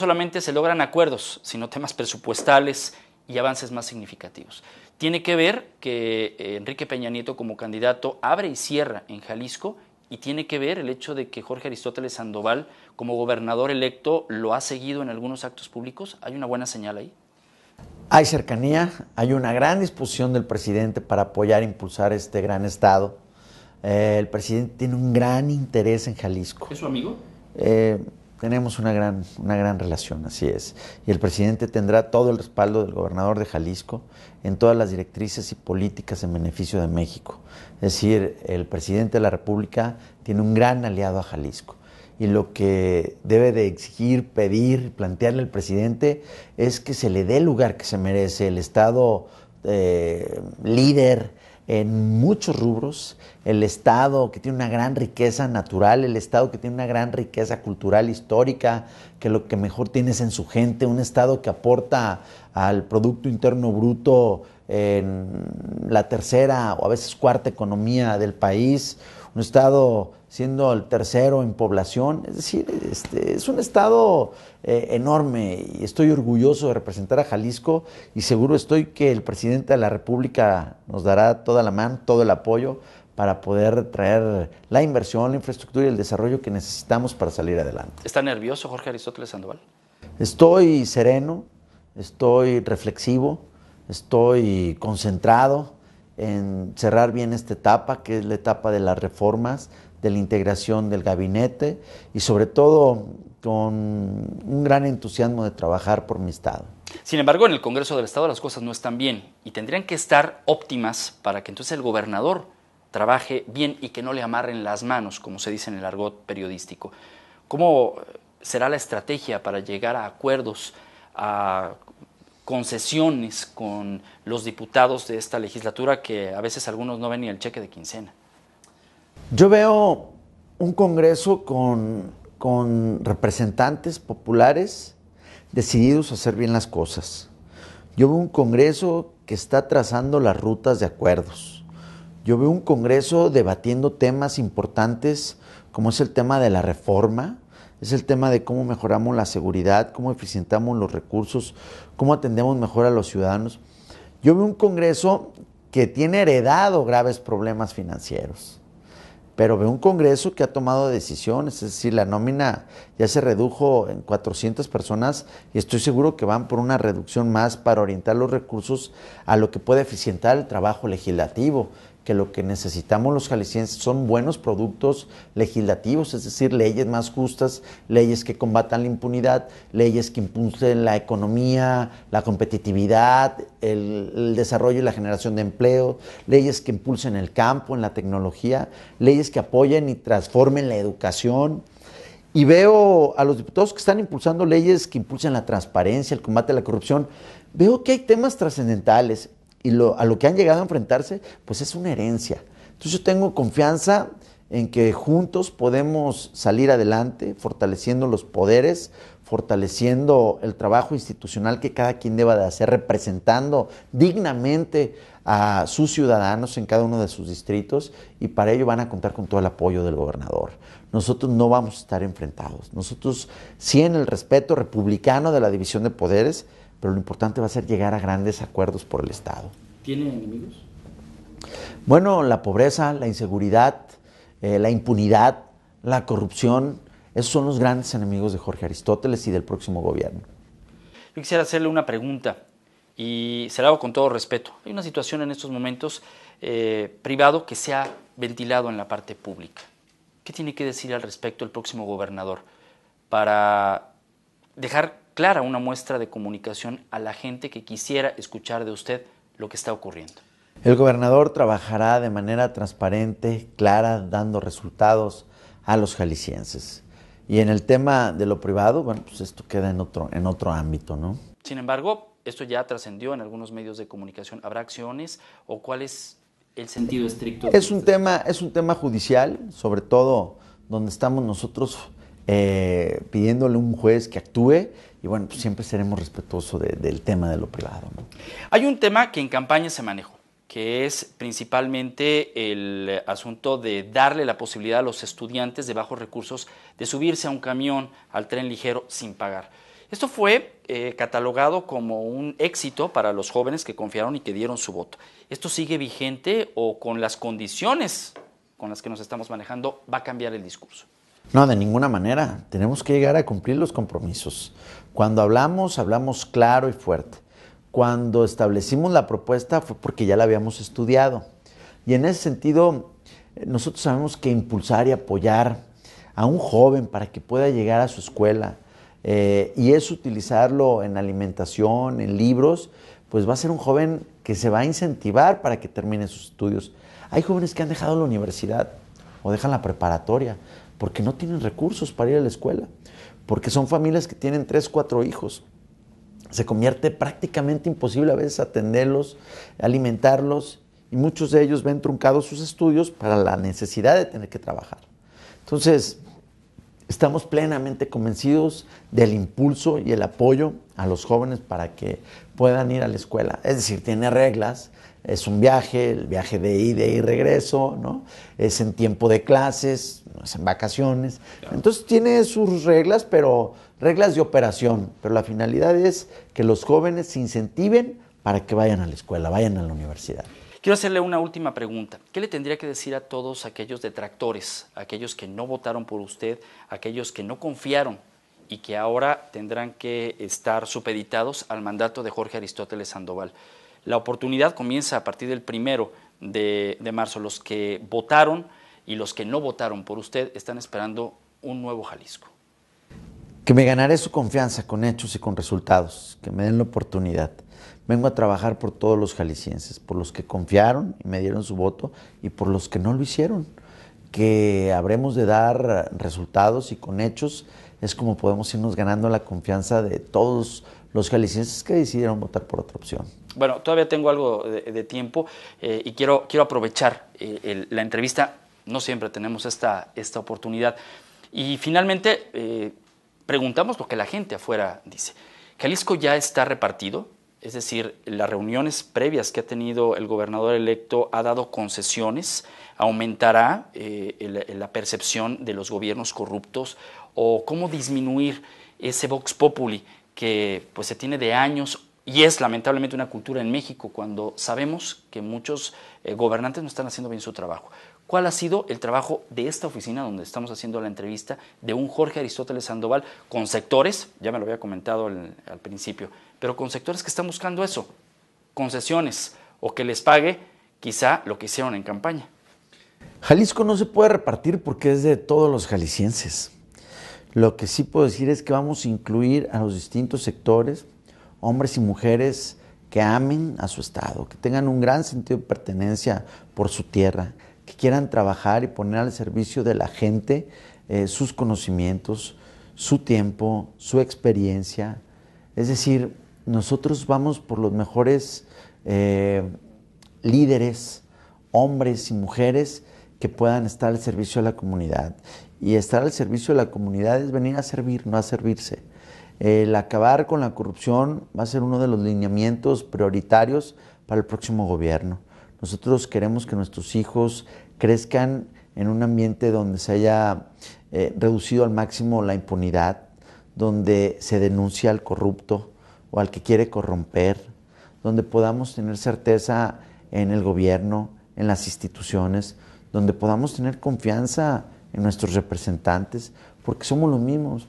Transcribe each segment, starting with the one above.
solamente se logran acuerdos, sino temas presupuestales y avances más significativos. Tiene que ver que eh, Enrique Peña Nieto como candidato abre y cierra en Jalisco y tiene que ver el hecho de que Jorge Aristóteles Sandoval como gobernador electo lo ha seguido en algunos actos públicos. ¿Hay una buena señal ahí? Hay cercanía, hay una gran disposición del presidente para apoyar e impulsar este gran estado. Eh, el presidente tiene un gran interés en Jalisco. ¿Es su amigo? Eh, tenemos una gran, una gran relación, así es. Y el presidente tendrá todo el respaldo del gobernador de Jalisco en todas las directrices y políticas en beneficio de México. Es decir, el presidente de la República tiene un gran aliado a Jalisco. Y lo que debe de exigir, pedir, plantearle al presidente es que se le dé el lugar que se merece, el Estado eh, líder, en muchos rubros, el Estado que tiene una gran riqueza natural, el Estado que tiene una gran riqueza cultural, histórica, que lo que mejor tiene es en su gente, un Estado que aporta al Producto Interno Bruto en la tercera o a veces cuarta economía del país, un estado siendo el tercero en población, es decir, este, es un estado eh, enorme y estoy orgulloso de representar a Jalisco y seguro estoy que el presidente de la República nos dará toda la mano, todo el apoyo para poder traer la inversión, la infraestructura y el desarrollo que necesitamos para salir adelante. ¿Está nervioso Jorge Aristóteles Sandoval? Estoy sereno, estoy reflexivo, estoy concentrado, en cerrar bien esta etapa, que es la etapa de las reformas, de la integración del gabinete y sobre todo con un gran entusiasmo de trabajar por mi Estado. Sin embargo, en el Congreso del Estado las cosas no están bien y tendrían que estar óptimas para que entonces el gobernador trabaje bien y que no le amarren las manos, como se dice en el argot periodístico. ¿Cómo será la estrategia para llegar a acuerdos, a concesiones con los diputados de esta legislatura que a veces algunos no ven ni el cheque de quincena? Yo veo un Congreso con, con representantes populares decididos a hacer bien las cosas. Yo veo un Congreso que está trazando las rutas de acuerdos. Yo veo un Congreso debatiendo temas importantes como es el tema de la reforma, es el tema de cómo mejoramos la seguridad, cómo eficientamos los recursos, cómo atendemos mejor a los ciudadanos. Yo veo un Congreso que tiene heredado graves problemas financieros, pero veo un Congreso que ha tomado decisiones, es decir, la nómina ya se redujo en 400 personas y estoy seguro que van por una reducción más para orientar los recursos a lo que puede eficientar el trabajo legislativo, que lo que necesitamos los jaliscienses son buenos productos legislativos, es decir, leyes más justas, leyes que combatan la impunidad, leyes que impulsen la economía, la competitividad, el, el, desarrollo y la generación de empleo, leyes que impulsen el campo, en la tecnología, leyes que apoyen y transformen la educación. Y veo a los diputados que están impulsando leyes que impulsen la transparencia, el combate a la corrupción. Veo que hay temas trascendentales y a lo que han llegado a enfrentarse, pues es una herencia. Entonces yo tengo confianza en que juntos podemos salir adelante, fortaleciendo los poderes, fortaleciendo el trabajo institucional que cada quien deba de hacer, representando dignamente a sus ciudadanos en cada uno de sus distritos y para ello van a contar con todo el apoyo del gobernador. Nosotros no vamos a estar enfrentados. Nosotros, sí en el respeto republicano de la división de poderes, pero lo importante va a ser llegar a grandes acuerdos por el Estado. ¿Tiene enemigos? Bueno, la pobreza, la inseguridad, eh, la impunidad, la corrupción, esos son los grandes enemigos de Jorge Aristóteles y del próximo gobierno. Yo quisiera hacerle una pregunta y se la hago con todo respeto. Hay una situación en estos momentos eh, privado que se ha ventilado en la parte pública. ¿Qué tiene que decir al respecto el próximo gobernador para dejar clara una muestra de comunicación a la gente que quisiera escuchar de usted lo que está ocurriendo. El gobernador trabajará de manera transparente, clara, dando resultados a los jaliscienses. Y en el tema de lo privado, bueno, pues esto queda en otro, en otro ámbito, ¿no? Sin embargo, esto ya trascendió en algunos medios de comunicación. ¿Habrá acciones o cuál es el sentido estricto? Es un tema, es un tema judicial, sobre todo donde estamos nosotros eh, pidiéndole a un juez que actúe y bueno, pues, siempre seremos respetuosos del tema de lo privado. Hay un tema que en campaña se manejó, que es principalmente el asunto de darle la posibilidad a los estudiantes de bajos recursos de subirse a un camión, al tren ligero, sin pagar. Esto fue eh, catalogado como un éxito para los jóvenes que confiaron y que dieron su voto. ¿Esto sigue vigente o con las condiciones con las que nos estamos manejando va a cambiar el discurso? No, de ninguna manera. Tenemos que llegar a cumplir los compromisos. Cuando hablamos, hablamos claro y fuerte. Cuando establecimos la propuesta fue porque ya la habíamos estudiado. Y en ese sentido, eh, nosotros sabemos que impulsar y apoyar a un joven para que pueda llegar a su escuela eh, y es utilizarlo en alimentación, en libros, pues va a ser un joven que se va a incentivar para que termine sus estudios. Hay jóvenes que han dejado la universidad o dejan la preparatoria porque no tienen recursos para ir a la escuela porque son familias que tienen tres, cuatro hijos. Se convierte prácticamente imposible a veces atenderlos, alimentarlos, y muchos de ellos ven truncados sus estudios para la necesidad de tener que trabajar. Entonces, estamos plenamente convencidos del impulso y el apoyo a los jóvenes para que puedan ir a la escuela. Es decir, tiene reglas, es un viaje, el viaje de ida y regreso, ¿no? Es en tiempo de clases, no es en vacaciones. Entonces tiene sus reglas, pero reglas de operación. Pero la finalidad es que los jóvenes se incentiven para que vayan a la escuela, vayan a la universidad. Quiero hacerle una última pregunta. ¿Qué le tendría que decir a todos aquellos detractores, aquellos que no votaron por usted, aquellos que no confiaron y que ahora tendrán que estar supeditados al mandato de Jorge Aristóteles Sandoval? La oportunidad comienza a partir del primero de, marzo. Los que votaron y los que no votaron por usted están esperando un nuevo Jalisco. Que me ganaré su confianza con hechos y con resultados, que me den la oportunidad. Vengo a trabajar por todos los jaliscienses, por los que confiaron y me dieron su voto y por los que no lo hicieron. Que habremos de dar resultados y con hechos es como podemos irnos ganando la confianza de todos los jaliscienses que decidieron votar por otra opción. Bueno, todavía tengo algo de, tiempo eh, y quiero, quiero aprovechar eh, la entrevista. No siempre tenemos esta, esta oportunidad. Y finalmente, eh, preguntamos lo que la gente afuera dice. Jalisco ya está repartido, es decir, las reuniones previas que ha tenido el gobernador electo ha dado concesiones, aumentará la percepción de los gobiernos corruptos o cómo disminuir ese vox populi que pues se tiene de años y es lamentablemente una cultura en México cuando sabemos que muchos eh, gobernantes no están haciendo bien su trabajo. ¿Cuál ha sido el trabajo de esta oficina donde estamos haciendo la entrevista de un Jorge Aristóteles Sandoval con sectores, ya me lo había comentado al principio, pero con sectores que están buscando eso, concesiones o que les pague quizá lo que hicieron en campaña? Jalisco no se puede repartir porque es de todos los jaliscienses. Lo que sí puedo decir es que vamos a incluir a los distintos sectores, hombres y mujeres que amen a su estado, que tengan un gran sentido de pertenencia por su tierra, que quieran trabajar y poner al servicio de la gente eh, sus conocimientos, su tiempo, su experiencia. Es decir, nosotros vamos por los mejores eh, líderes, hombres y mujeres que puedan estar al servicio de la comunidad. Y estar al servicio de la comunidad es venir a servir, no a servirse. El acabar con la corrupción va a ser uno de los lineamientos prioritarios para el próximo gobierno. Nosotros queremos que nuestros hijos crezcan en un ambiente donde se haya eh, reducido al máximo la impunidad, donde se denuncia al corrupto o al que quiere corromper, donde podamos tener certeza en el gobierno, en las instituciones, donde podamos tener confianza en nuestros representantes, porque somos los mismos,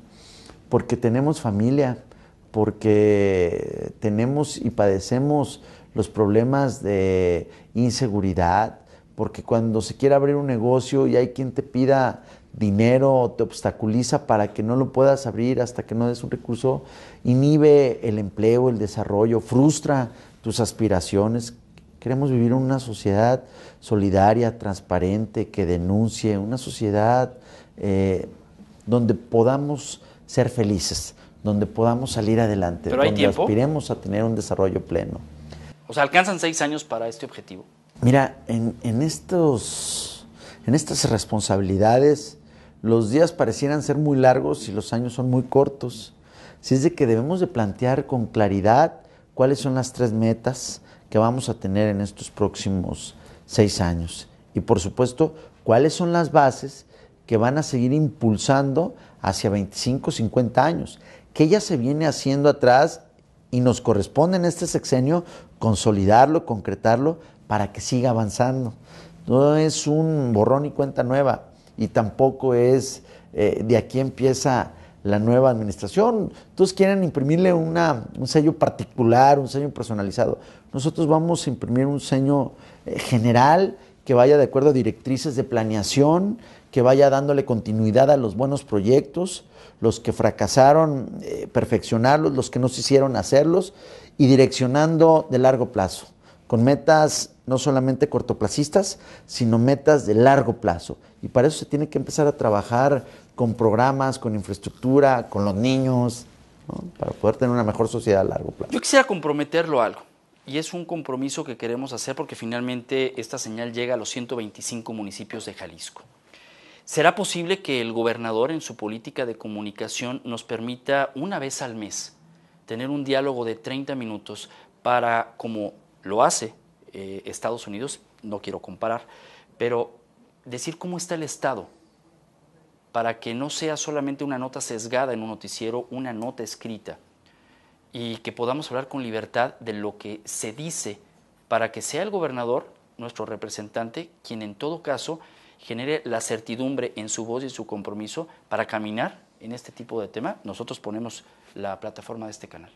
porque tenemos familia, porque tenemos y padecemos los problemas de inseguridad, porque cuando se quiere abrir un negocio y hay quien te pida dinero te obstaculiza para que no lo puedas abrir hasta que no des un recurso, inhibe el empleo, el desarrollo, frustra tus aspiraciones, Queremos vivir una sociedad solidaria, transparente, que denuncie, una sociedad eh, donde podamos ser felices, donde podamos salir adelante, donde aspiremos a tener un desarrollo pleno. O sea, ¿alcanzan seis años para este objetivo? Mira, en, en estos, en estas responsabilidades, los días parecieran ser muy largos y los años son muy cortos. Si es de que debemos de plantear con claridad cuáles son las tres metas, que vamos a tener en estos próximos seis años. Y por supuesto, cuáles son las bases que van a seguir impulsando hacia 25, 50 años, que ya se viene haciendo atrás y nos corresponde en este sexenio consolidarlo, concretarlo para que siga avanzando. No es un borrón y cuenta nueva y tampoco es eh, de aquí empieza la nueva administración. ...entonces quieren imprimirle una, un sello particular, un sello personalizado. Nosotros vamos a imprimir un seño eh, general que vaya de acuerdo a directrices de planeación, que vaya dándole continuidad a los buenos proyectos, los que fracasaron, eh, perfeccionarlos, los que no se hicieron hacerlos y direccionando de largo plazo, con metas no solamente cortoplacistas, sino metas de largo plazo. Y para eso se tiene que empezar a trabajar con programas, con infraestructura, con los niños, para poder tener una mejor sociedad a largo plazo. Yo quisiera comprometerlo a algo y es un compromiso que queremos hacer porque finalmente esta señal llega a los 125 municipios de Jalisco. ¿Será posible que el gobernador en su política de comunicación nos permita una vez al mes tener un diálogo de 30 minutos para, como lo hace eh, Estados Unidos, no quiero comparar, pero decir cómo está el Estado para que no sea solamente una nota sesgada en un noticiero, una nota escrita? y que podamos hablar con libertad de lo que se dice para que sea el gobernador, nuestro representante, quien en todo caso genere la certidumbre en su voz y su compromiso para caminar en este tipo de tema. Nosotros ponemos la plataforma de este canal.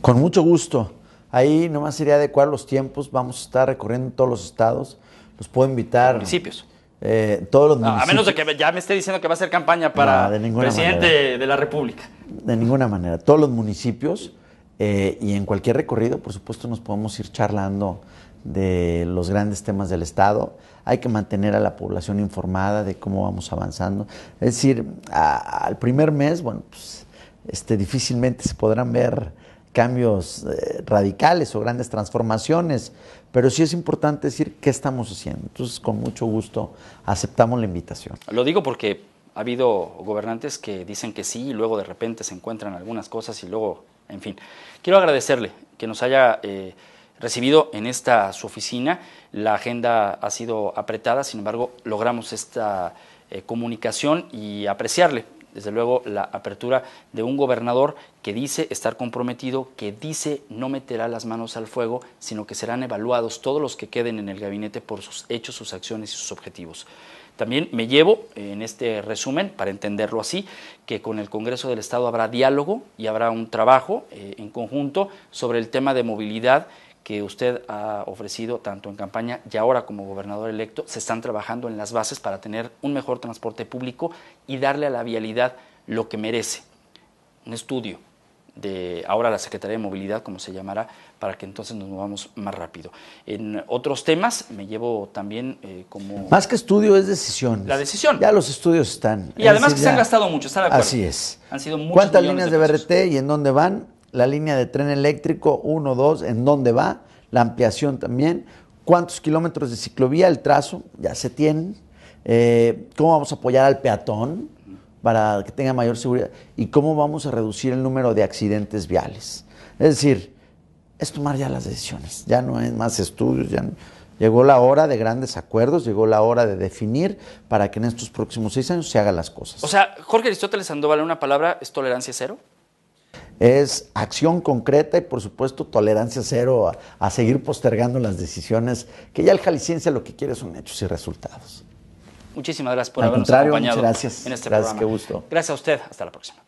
Con mucho gusto. Ahí nomás sería adecuar los tiempos. Vamos a estar recorriendo todos los estados. Los puedo invitar. principios eh, todos los A menos de que ya me esté diciendo que va a ser campaña para presidente de la República. De ninguna manera. Todos los municipios eh, y en cualquier recorrido, por supuesto, nos podemos ir charlando de los grandes temas del Estado. Hay que mantener a la población informada de cómo vamos avanzando. Es decir, al primer mes, bueno, pues, este, difícilmente se podrán ver cambios eh, radicales o grandes transformaciones, pero sí es importante decir qué estamos haciendo. Entonces, con mucho gusto aceptamos la invitación. Lo digo porque ha habido gobernantes que dicen que sí y luego de repente se encuentran algunas cosas y luego, en fin. Quiero agradecerle que nos haya... Eh, recibido en esta su oficina. La agenda ha sido apretada, sin embargo, logramos esta eh, comunicación y apreciarle desde luego, la apertura de un gobernador que dice estar comprometido, que dice no meterá las manos al fuego, sino que serán evaluados todos los que queden en el gabinete por sus hechos, sus acciones y sus objetivos. También me llevo en este resumen, para entenderlo así, que con el Congreso del Estado habrá diálogo y habrá un trabajo eh, en conjunto sobre el tema de movilidad que usted ha ofrecido tanto en campaña y ahora como gobernador electo, se están trabajando en las bases para tener un mejor transporte público y darle a la vialidad lo que merece. Un estudio de ahora la Secretaría de Movilidad, como se llamará, para que entonces nos movamos más rápido. En otros temas me llevo también eh, como... Más que estudio es decisión. La decisión. Ya los estudios están. Y además que se han gastado mucho, ¿está de acuerdo? Así es. Han sido muchos ¿Cuántas líneas de BRT y en dónde van? la línea de tren eléctrico 1, 2, en dónde va, la ampliación también, cuántos kilómetros de ciclovía, el trazo, ya se tienen, eh, cómo vamos a apoyar al peatón para que tenga mayor seguridad y cómo vamos a reducir el número de accidentes viales. Es decir, es tomar ya las decisiones, ya no hay más estudios, ya Llegó la hora de grandes acuerdos, llegó la hora de definir para que en estos próximos seis años se hagan las cosas. O sea, Jorge Aristóteles Sandoval, una palabra, es tolerancia cero es acción concreta y por supuesto tolerancia cero a, seguir postergando las decisiones, que ya el jalisciense lo que quiere son hechos y resultados. Muchísimas gracias por Al habernos acompañado gracias. en este gracias, Qué gusto. Gracias a usted, hasta la próxima.